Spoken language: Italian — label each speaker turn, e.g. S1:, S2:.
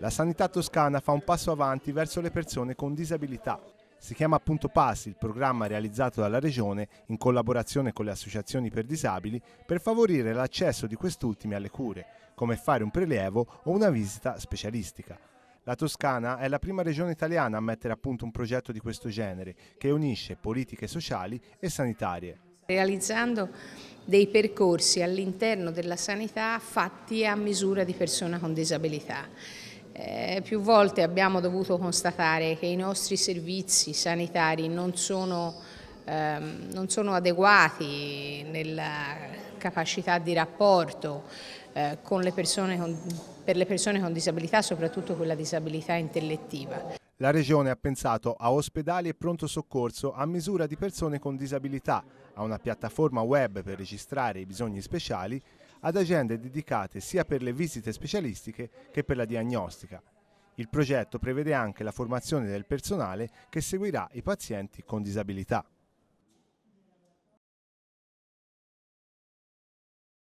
S1: La sanità toscana fa un passo avanti verso le persone con disabilità. Si chiama appunto PASI, il programma realizzato dalla Regione in collaborazione con le associazioni per disabili per favorire l'accesso di quest'ultimi alle cure, come fare un prelievo o una visita specialistica. La Toscana è la prima regione italiana a mettere a punto un progetto di questo genere che unisce politiche sociali e sanitarie.
S2: Realizzando dei percorsi all'interno della sanità fatti a misura di persona con disabilità. Eh, più volte abbiamo dovuto constatare che i nostri servizi sanitari non sono, ehm, non sono adeguati nella capacità di rapporto eh, con le persone con, per le persone con disabilità, soprattutto quella disabilità intellettiva.
S1: La Regione ha pensato a ospedali e pronto soccorso a misura di persone con disabilità, a una piattaforma web per registrare i bisogni speciali ad agende dedicate sia per le visite specialistiche che per la diagnostica. Il progetto prevede anche la formazione del personale che seguirà i pazienti con disabilità.